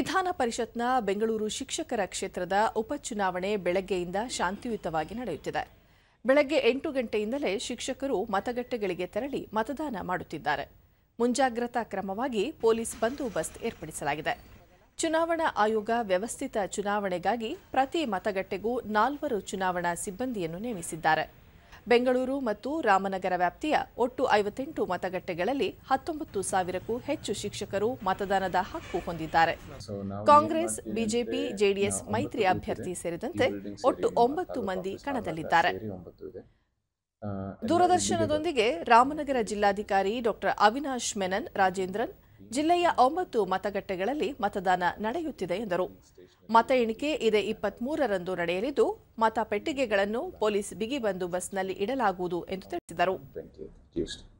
ವಿಧಾನ ಪರಿಷತ್ನ ಬೆಂಗಳೂರು ಶಿಕ್ಷಕರ ಕ್ಷೇತ್ರದ ಉಪಚುನಾವಣೆ ಬೆಳಗ್ಗೆಯಿಂದ ಶಾಂತಿಯುತವಾಗಿ ನಡೆಯುತ್ತಿದೆ ಬೆಳಗ್ಗೆ ಎಂಟು ಗಂಟೆಯಿಂದಲೇ ಶಿಕ್ಷಕರು ಮತಗಟ್ಟೆಗಳಿಗೆ ತೆರಳಿ ಮತದಾನ ಮಾಡುತ್ತಿದ್ದಾರೆ ಮುಂಜಾಗ್ರತಾ ಕ್ರಮವಾಗಿ ಪೊಲೀಸ್ ಬಂದೋಬಸ್ತ್ ಏರ್ಪಡಿಸಲಾಗಿದೆ ಚುನಾವಣಾ ಆಯೋಗ ವ್ಯವಸ್ಥಿತ ಚುನಾವಣೆಗಾಗಿ ಪ್ರತಿ ಮತಗಟ್ಟೆಗೂ ನಾಲ್ವರು ಚುನಾವಣಾ ಸಿಬ್ಬಂದಿಯನ್ನು ನೇಮಿಸಿದ್ದಾರೆ ಬೆಂಗಳೂರು ಮತ್ತು ರಾಮನಗರ ವ್ಯಾಪ್ತಿಯ ಒಟ್ಟು ಐವತ್ತೆಂಟು ಮತಗಟ್ಟೆಗಳಲ್ಲಿ ಹತ್ತೊಂಬತ್ತು ಸಾವಿರಕ್ಕೂ ಹೆಚ್ಚು ಶಿಕ್ಷಕರು ಮತದಾನದ ಹಕ್ಕು ಹೊಂದಿದ್ದಾರೆ ಕಾಂಗ್ರೆಸ್ ಬಿಜೆಪಿ ಜೆಡಿಎಸ್ ಮೈತ್ರಿ ಅಭ್ಯರ್ಥಿ ಸೇರಿದಂತೆ ಒಟ್ಟು ಒಂಬತ್ತು ಮಂದಿ ಕಣದಲ್ಲಿದ್ದಾರೆ ದೂರದರ್ಶನದೊಂದಿಗೆ ರಾಮನಗರ ಜಿಲ್ಲಾಧಿಕಾರಿ ಡಾಕ್ಟರ್ ಅವಿನಾಶ್ ಮೆನನ್ ರಾಜೇಂದ್ರನ್ ಜಿಲ್ಲೆಯ ಒಂಬತ್ತು ಮತಗಟ್ಟೆಗಳಲ್ಲಿ ಮತದಾನ ನಡೆಯುತ್ತಿದೆ ಎಂದರು ಮತ ಎಣಿಕೆ ಇದೇ ಇಪ್ಪತ್ಮೂರರಂದು ನಡೆಯಲಿದ್ದು ಪೆಟ್ಟಿಗೆಗಳನ್ನು ಪೊಲೀಸ್ ಬಿಗಿ ಬಸ್ನಲ್ಲಿ ಇಡಲಾಗುವುದು ಎಂದು ತಿಳಿಸಿದರು